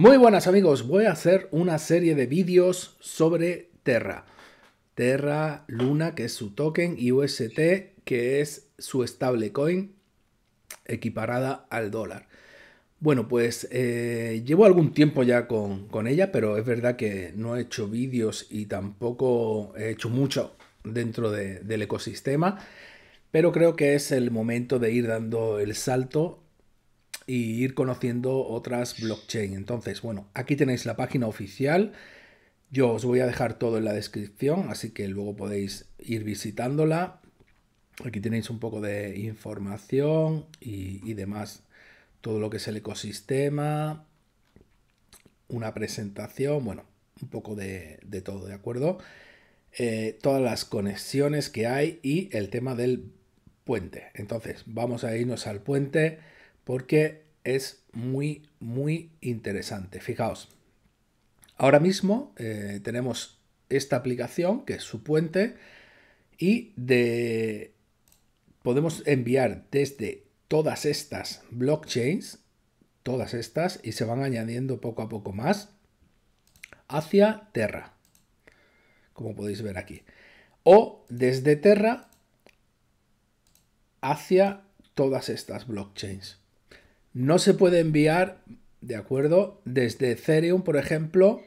Muy buenas amigos, voy a hacer una serie de vídeos sobre Terra. Terra Luna, que es su token, y UST, que es su stablecoin equiparada al dólar. Bueno, pues eh, llevo algún tiempo ya con, ella, pero es verdad que no he hecho vídeos y tampoco he hecho mucho dentro del ecosistema. Pero creo que es el momento de ir dando el salto y ir conociendo otras blockchain. Entonces, bueno, aquí tenéis la página oficial. Yo os voy a dejar todo en la descripción, así que luego podéis ir visitándola. Aquí tenéis un poco de información y, demás. Todo lo que es el ecosistema, una presentación, bueno, un poco de, todo, ¿de acuerdo? Eh, todas las conexiones que hay y el tema del puente. Entonces, vamos a irnos al puente porque es muy, muy interesante. Fijaos, ahora mismo eh, tenemos esta aplicación que es su puente y de, podemos enviar desde todas estas blockchains, todas estas, y se van añadiendo poco a poco más, hacia Terra, como podéis ver aquí. O desde Terra hacia todas estas blockchains. No se puede enviar, ¿de acuerdo? Desde Ethereum, por ejemplo,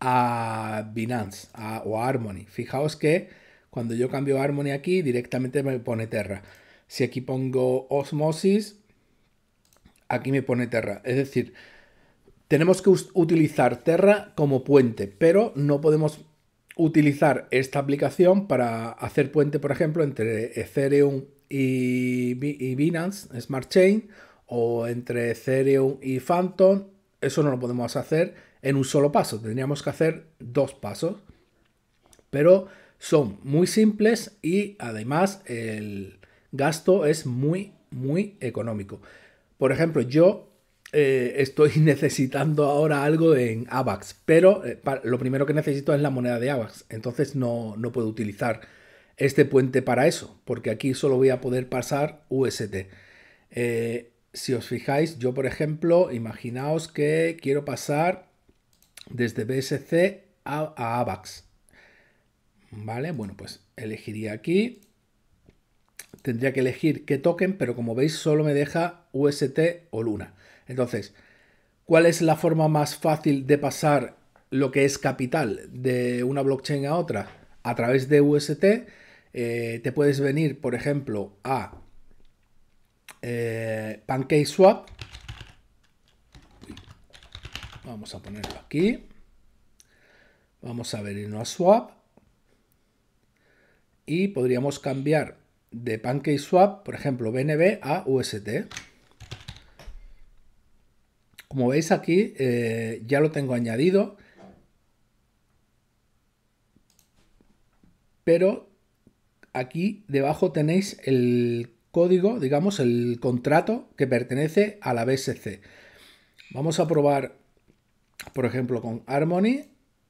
a Binance o a Harmony. Fijaos que cuando yo cambio Harmony aquí, directamente me pone Terra. Si aquí pongo Osmosis, aquí me pone Terra. Es decir, tenemos que utilizar Terra como puente, pero no podemos utilizar esta aplicación para hacer puente, por ejemplo, entre Ethereum y, Binance Smart Chain o entre Ethereum y Phantom, eso no lo podemos hacer en un solo paso, tendríamos que hacer dos pasos. Pero son muy simples y además el gasto es muy, muy económico. Por ejemplo, yo eh, estoy necesitando ahora algo en AVAX, pero eh, lo primero que necesito es la moneda de AVAX, entonces no, no puedo utilizar este puente para eso, porque aquí solo voy a poder pasar UST. Eh, si os fijáis, yo por ejemplo, imaginaos que quiero pasar desde BSC a, a AVAX. ¿Vale? Bueno, pues elegiría aquí. Tendría que elegir qué token, pero como veis solo me deja UST o Luna. Entonces, ¿cuál es la forma más fácil de pasar lo que es capital de una blockchain a otra? a través de UST eh, te puedes venir, por ejemplo, a eh, PancakeSwap. Vamos a ponerlo aquí. Vamos a venirnos a Swap. Y podríamos cambiar de PancakeSwap, por ejemplo, BNB a UST. Como veis aquí, eh, ya lo tengo añadido. pero aquí debajo tenéis el código, digamos, el contrato que pertenece a la BSC. Vamos a probar, por ejemplo, con Harmony.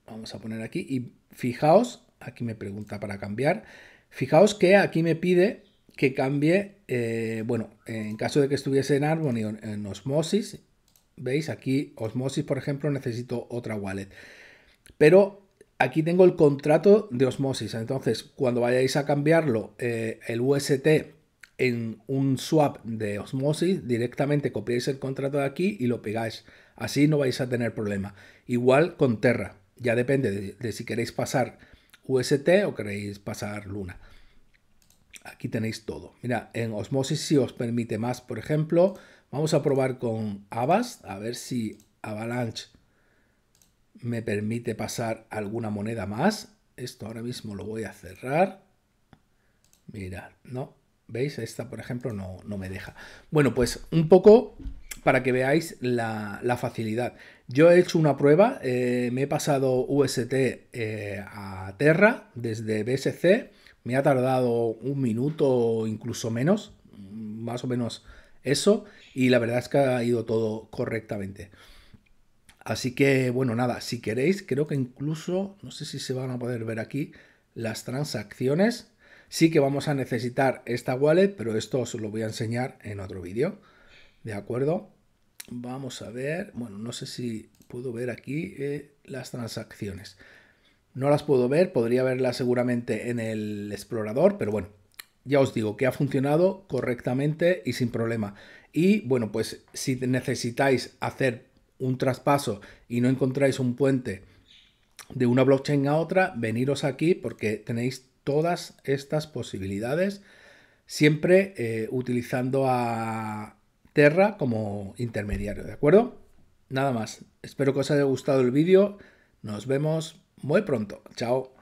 Vamos a poner aquí y fijaos, aquí me pregunta para cambiar. Fijaos que aquí me pide que cambie, eh, bueno, en caso de que estuviese en Harmony o en Osmosis, veis aquí Osmosis, por ejemplo, necesito otra wallet. Pero aquí tengo el contrato de osmosis. Entonces, cuando vayáis a cambiarlo, eh, el UST en un swap de osmosis, directamente copiáis el contrato de aquí y lo pegáis. Así no vais a tener problema. Igual con Terra. Ya depende de, si queréis pasar UST o queréis pasar Luna. Aquí tenéis todo. Mira, en Osmosis si os permite más, por ejemplo, vamos a probar con Avas, a ver si Avalanche me permite pasar alguna moneda más. Esto ahora mismo lo voy a cerrar. Mirad, ¿no? ¿Veis? Esta, por ejemplo, no, no me deja. Bueno, pues un poco para que veáis la, facilidad. Yo he hecho una prueba, eh, me he pasado UST eh, a Terra desde BSC. Me ha tardado un minuto o incluso menos, más o menos eso, y la verdad es que ha ido todo correctamente. Así que, bueno, nada, si queréis, creo que incluso, no sé si se van a poder ver aquí las transacciones. Sí que vamos a necesitar esta wallet, pero esto os lo voy a enseñar en otro vídeo. ¿De acuerdo? Vamos a ver, bueno, no sé si puedo ver aquí eh, las transacciones. No las puedo ver, podría verlas seguramente en el explorador, pero bueno, ya os digo que ha funcionado correctamente y sin problema. Y bueno, pues si necesitáis hacer un traspaso y no encontráis un puente de una blockchain a otra, veniros aquí porque tenéis todas estas posibilidades, siempre eh, utilizando a Terra como intermediario, ¿de acuerdo? Nada más, espero que os haya gustado el vídeo, nos vemos muy pronto, chao.